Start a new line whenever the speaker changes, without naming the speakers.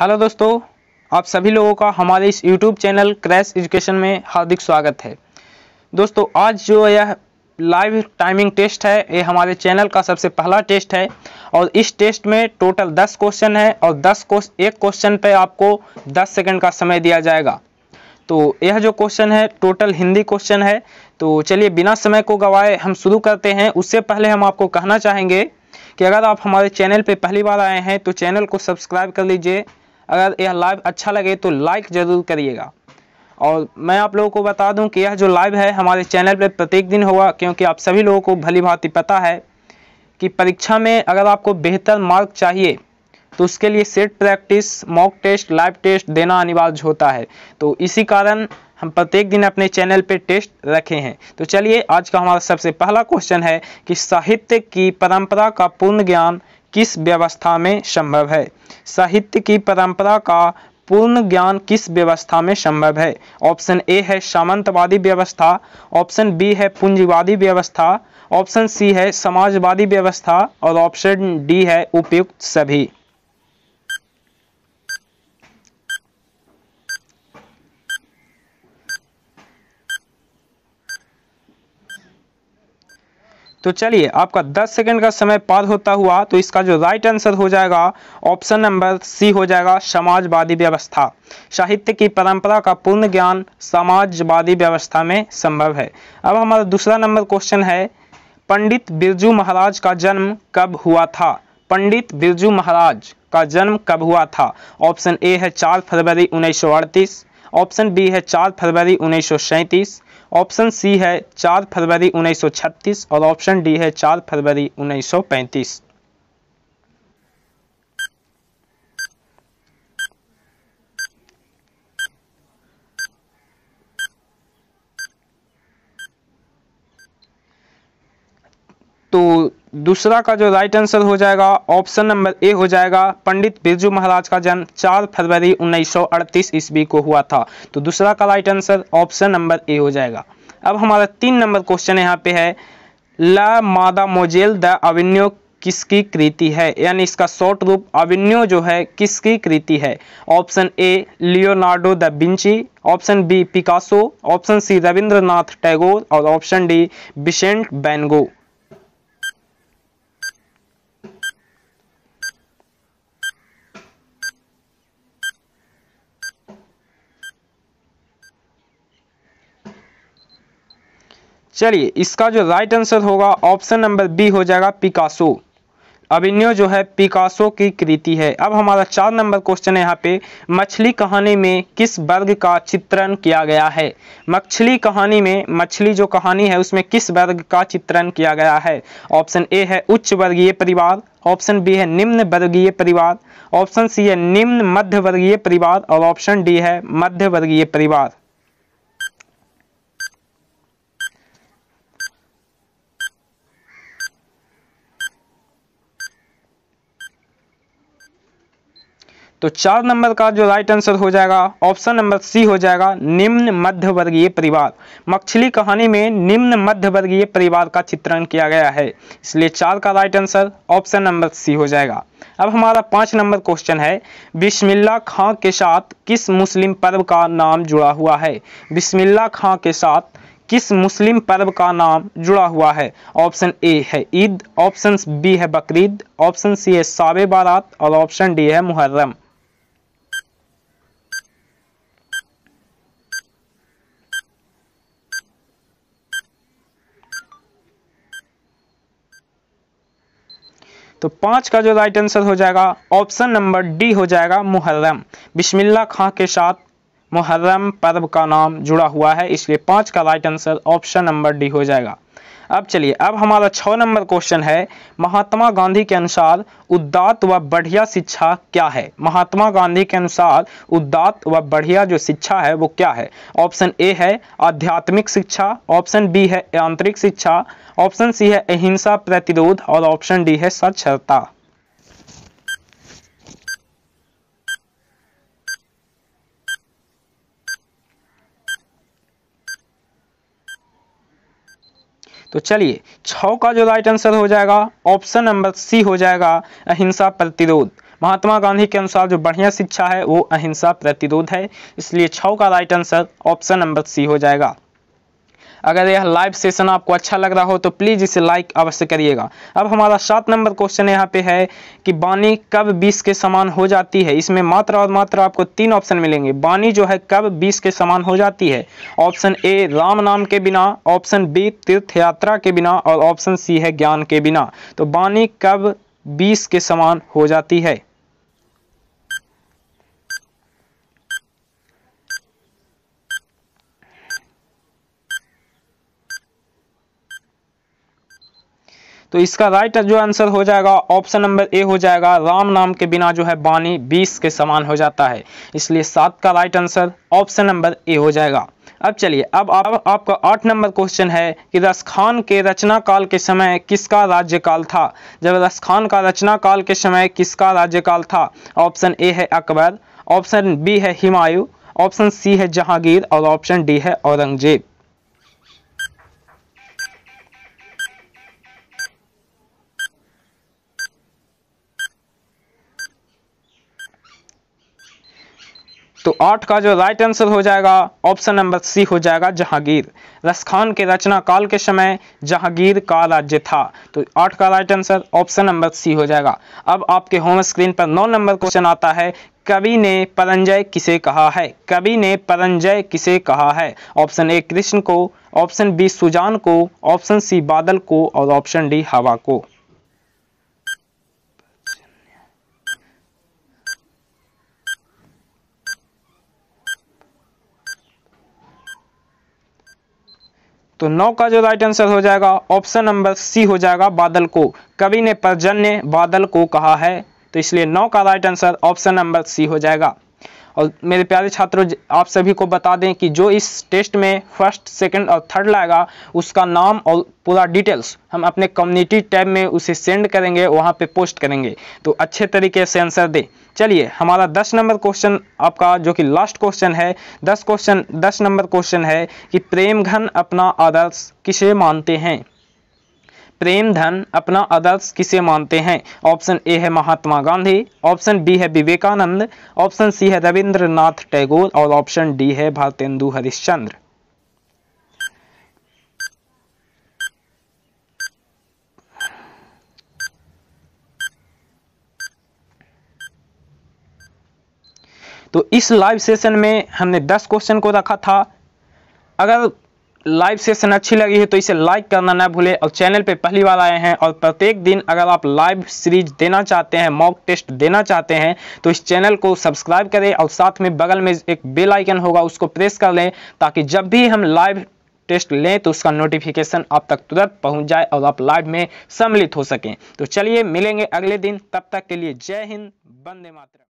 hello दोस्तों आप सभी लोगों का हमारे इस यूट्यूब चैनल क्रैश एजुकेशन में हार्दिक स्वागत है दोस्तों आज जो यह लाइव टाइमिंग टेस्ट है ये हमारे चैनल का सबसे पहला टेस्ट है और इस टेस्ट में टोटल 10 क्वेश्चन है और 10 कोश एक क्वेश्चन पे आपको 10 सेकंड का समय दिया जाएगा तो यह जो क्वेश्चन है टोटल हिंदी क्वेश्चन है तो चलिए बिना समय को गवाए हम शुरू करते हैं उससे पहले हम आपको कहना चाहेंगे कि अगर आप हमारे चैनल पर पहली बार आए हैं तो चैनल को सब्सक्राइब कर लीजिए अगर यह लाइव अच्छा लगे तो लाइक ज़रूर करिएगा और मैं आप लोगों को बता दूं कि यह जो लाइव है हमारे चैनल पर प्रत्येक दिन होगा क्योंकि आप सभी लोगों को भली भांति पता है कि परीक्षा में अगर आपको बेहतर मार्क चाहिए तो उसके लिए set practice mock test live test देना अनिवार्य होता है तो इसी कारण हम प्रत्येक दिन अपने चैनल पर टेस्ट रखे हैं तो चलिए आज का हमारा सबसे पहला क्वेश्चन है कि साहित्य की परंपरा का पूर्ण ज्ञान किस व्यवस्था में संभव है साहित्य की परंपरा का पूर्ण ज्ञान किस व्यवस्था में संभव है ऑप्शन ए है सामंतवादी व्यवस्था ऑप्शन बी है पूंजीवादी व्यवस्था ऑप्शन सी है समाजवादी व्यवस्था और ऑप्शन डी है उपयुक्त सभी तो चलिए आपका 10 सेकंड का समय पार होता हुआ तो इसका जो राइट आंसर हो जाएगा ऑप्शन नंबर सी हो जाएगा समाजवादी व्यवस्था साहित्य की परंपरा का पूर्ण ज्ञान समाजवादी व्यवस्था में संभव है अब हमारा दूसरा नंबर क्वेश्चन है पंडित बिरजू महाराज का जन्म कब हुआ था पंडित बिरजू महाराज का जन्म कब हुआ था ऑप्शन ए है चार फरवरी उन्नीस ऑप्शन बी है चार फरवरी उन्नीस ऑप्शन सी है चार फरवरी 1936 और ऑप्शन डी है चार फरवरी 1935 तो दूसरा का जो राइट आंसर हो जाएगा ऑप्शन नंबर ए हो जाएगा पंडित बिरजू महाराज का जन्म 4 फरवरी 1938 ईस्वी को हुआ था तो दूसरा का right answer option number A हो जाएगा अब हमारा तीन नंबर क्वेश्चन यहाँ पे है ल मादा मोजेल द अविन्यो किसकी कृति है यानी इसका शॉर्ट रूप अविन्यो जो है किसकी कृति है option A Leonardo da Vinci option B Picasso option C Rabindranath Tagore और ऑप्शन डी बिशेंट बैनगो चलिए इसका जो राइट आंसर होगा ऑप्शन नंबर बी हो जाएगा पिकासो अभिनय जो है पिकासो की कृति है अब हमारा चार नंबर क्वेश्चन है यहाँ पे मछली कहानी में किस वर्ग का चित्रण किया गया है मछली कहानी में मछली जो कहानी है उसमें किस वर्ग का चित्रण किया गया है ऑप्शन ए है उच्च वर्गीय परिवार ऑप्शन बी है निम्न वर्गीय परिवार ऑप्शन सी है निम्न मध्य वर्गीय परिवार और ऑप्शन डी है मध्य वर्गीय परिवार तो चार नंबर का जो राइट आंसर हो जाएगा ऑप्शन नंबर सी हो जाएगा निम्न मध्य वर्गीय परिवार मक्छली कहानी में निम्न मध्य वर्गीय परिवार का चित्रण किया गया है इसलिए चार का right answer option number C हो जाएगा अब हमारा पाँच नंबर क्वेश्चन है बिस्मिल्ला खां के साथ किस मुस्लिम पर्व का नाम जुड़ा हुआ है बिस्मिल्ला खां के साथ किस मुस्लिम पर्व का नाम जुड़ा हुआ है ऑप्शन ए है ईद ऑप्शन बी है बकरीद ऑप्शन सी है साबे बारात और ऑप्शन डी है मुहर्रम तो पाँच का जो राइट आंसर हो जाएगा ऑप्शन नंबर डी हो जाएगा मुहर्रम बिस्मिल्ला खां के साथ मुहर्रम पर्व का नाम जुड़ा हुआ है इसलिए पाँच का right answer option number D हो जाएगा अब चलिए अब हमारा छः नंबर क्वेश्चन है महात्मा गांधी के अनुसार उदात व बढ़िया शिक्षा क्या है महात्मा गांधी के अनुसार उदात व बढ़िया जो शिक्षा है वो क्या है ऑप्शन ए है आध्यात्मिक शिक्षा ऑप्शन बी है यांत्रिक शिक्षा ऑप्शन सी है अहिंसा प्रतिरोध और ऑप्शन डी है साक्षरता तो चलिए छ का जो राइट आंसर हो जाएगा ऑप्शन नंबर सी हो जाएगा अहिंसा प्रतिरोध महात्मा गांधी के अनुसार जो बढ़िया शिक्षा है वो अहिंसा प्रतिरोध है इसलिए छ का right answer option number C हो जाएगा अगर यह लाइव सेशन आपको अच्छा लग रहा हो तो प्लीज़ इसे लाइक अवश्य करिएगा अब हमारा सात नंबर क्वेश्चन यहाँ पे है कि बानी कब बीस के समान हो जाती है इसमें मात्रा और मात्रा आपको तीन ऑप्शन मिलेंगे बानी जो है कब बीस के समान हो जाती है ऑप्शन ए राम नाम के बिना ऑप्शन बी तीर्थ यात्रा के बिना और ऑप्शन सी है ज्ञान के बिना तो बानी कब बीस के समान हो जाती है तो इसका राइट जो आंसर हो जाएगा ऑप्शन नंबर ए हो जाएगा राम नाम के बिना जो है बानी बीस के समान हो जाता है इसलिए सात का right answer option number A हो जाएगा अब चलिए अब आप, आपका आठ नंबर क्वेश्चन है कि रसखान के रचना काल के समय किसका राज्यकाल था जब रसखान का रचना काल के समय किसका राज्यकाल था ऑप्शन ए है अकबर ऑप्शन बी है हिमायू ऑप्शन सी है जहांगीर और ऑप्शन डी है औरंगजेब तो आठ का जो राइट आंसर हो जाएगा ऑप्शन नंबर सी हो जाएगा जहांगीर रसखान के रचना काल के समय जहांगीर का राज्य था तो आठ का right answer option number C हो जाएगा अब आपके होम स्क्रीन पर नौ नंबर क्वेश्चन आता है कवि ने परंजय किसे कहा है कवि ने परंजय किसे कहा है ऑप्शन ए कृष्ण को ऑप्शन बी सुजान को ऑप्शन सी बादल को और ऑप्शन डी हवा को तो नौ का जो राइट आंसर हो जाएगा ऑप्शन नंबर सी हो जाएगा बादल को कवि ने पर्जन्य बादल को कहा है तो इसलिए नौ का right answer option number C हो जाएगा और मेरे प्यारे छात्रों आप सभी को बता दें कि जो इस टेस्ट में फर्स्ट सेकंड और थर्ड लाएगा उसका नाम और पूरा डिटेल्स हम अपने कम्युनिटी टैब में उसे सेंड करेंगे वहाँ पे पोस्ट करेंगे तो अच्छे तरीके से आंसर दें चलिए हमारा दस नंबर क्वेश्चन आपका जो कि लास्ट क्वेश्चन है दस क्वेश्चन दस नंबर क्वेश्चन है कि प्रेम घन अपना आदर्श किसे मानते हैं प्रेम धन अपना आदर्श किसे मानते हैं ऑप्शन ए है महात्मा गांधी ऑप्शन बी है विवेकानंद ऑप्शन सी है रविंद्रनाथ टैगोर और ऑप्शन डी है भारतेंदु हरिश्चंद्र तो इस लाइव सेशन में हमने 10 क्वेश्चन को रखा था अगर लाइव सेशन अच्छी लगी है तो इसे लाइक करना ना भूलें और चैनल पे पहली बार आए हैं और प्रत्येक दिन अगर आप लाइव सीरीज देना चाहते हैं मॉक टेस्ट देना चाहते हैं तो इस चैनल को सब्सक्राइब करें और साथ में बगल में एक बेल आइकन होगा उसको प्रेस कर लें ताकि जब भी हम लाइव टेस्ट लें तो उसका नोटिफिकेशन आप तक तुरंत पहुंच जाए और आप लाइव में सम्मिलित हो सकें तो चलिए मिलेंगे अगले दिन तब तक के लिए जय हिंद बंदे मातरम